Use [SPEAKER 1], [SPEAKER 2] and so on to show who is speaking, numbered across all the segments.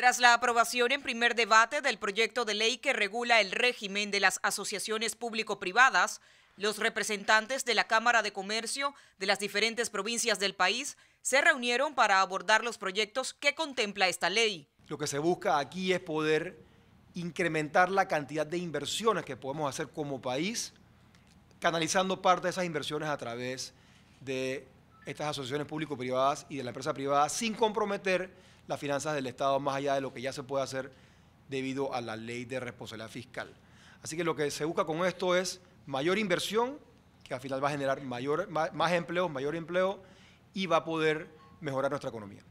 [SPEAKER 1] Tras la aprobación en primer debate del proyecto de ley que regula el régimen de las asociaciones público-privadas, los representantes de la Cámara de Comercio de las diferentes provincias del país se reunieron para abordar los proyectos que contempla esta ley.
[SPEAKER 2] Lo que se busca aquí es poder incrementar la cantidad de inversiones que podemos hacer como país, canalizando parte de esas inversiones a través de estas asociaciones público-privadas y de la empresa privada sin comprometer las finanzas del Estado más allá de lo que ya se puede hacer debido a la ley de responsabilidad fiscal. Así que lo que se busca con esto es mayor inversión, que al final va a generar mayor, más, empleo, mayor empleo y va a poder mejorar nuestra economía.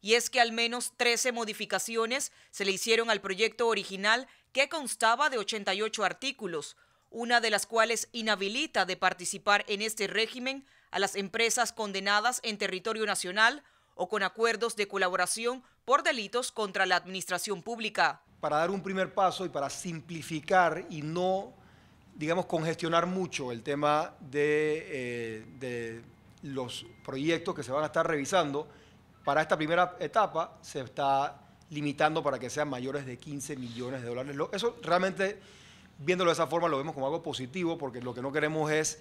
[SPEAKER 1] Y es que al menos 13 modificaciones se le hicieron al proyecto original que constaba de 88 artículos, una de las cuales inhabilita de participar en este régimen a las empresas condenadas en territorio nacional o con acuerdos de colaboración por delitos contra la administración pública.
[SPEAKER 2] Para dar un primer paso y para simplificar y no, digamos, congestionar mucho el tema de, eh, de los proyectos que se van a estar revisando, para esta primera etapa se está limitando para que sean mayores de 15 millones de dólares. Eso realmente, viéndolo de esa forma, lo vemos como algo positivo, porque lo que no queremos es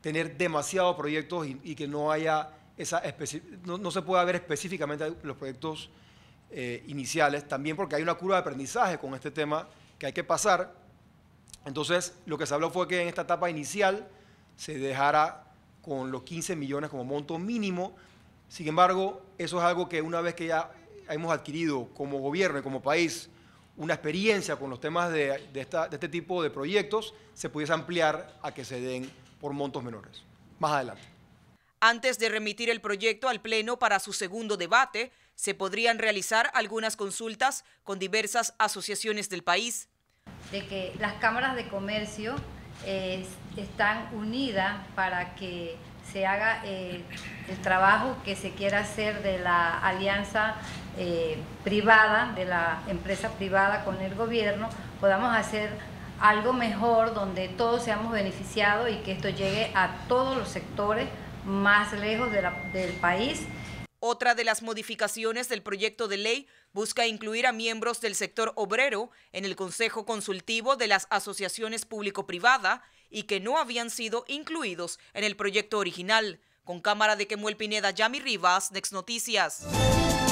[SPEAKER 2] tener demasiados proyectos y, que no haya esa no, no, se pueda ver específicamente los proyectos eh, iniciales, también porque hay una curva de aprendizaje con este tema que hay que pasar. Entonces, lo que se habló fue que en esta etapa inicial se dejara con los 15 millones como monto mínimo. Sin embargo, eso es algo que una vez que ya hemos adquirido como gobierno y como país una experiencia con los temas de, de este tipo de proyectos, se pudiese ampliar a que se den por montos menores. Más adelante.
[SPEAKER 1] Antes de remitir el proyecto al Pleno para su segundo debate, se podrían realizar algunas consultas con diversas asociaciones del país.
[SPEAKER 3] De que las cámaras de comercio eh, están unidas para que se haga eh, el trabajo que se quiera hacer de la alianza eh, privada, de la empresa privada con el gobierno, podamos hacer algo mejor donde todos seamos beneficiados y que esto llegue a todos los sectores más lejos del país.
[SPEAKER 1] Otra de las modificaciones del proyecto de ley busca incluir a miembros del sector obrero en el Consejo Consultivo de las Asociaciones Público-Privada y que no habían sido incluidos en el proyecto original. Con cámara de Kemuel Pineda, Yami Rivas, Next Noticias.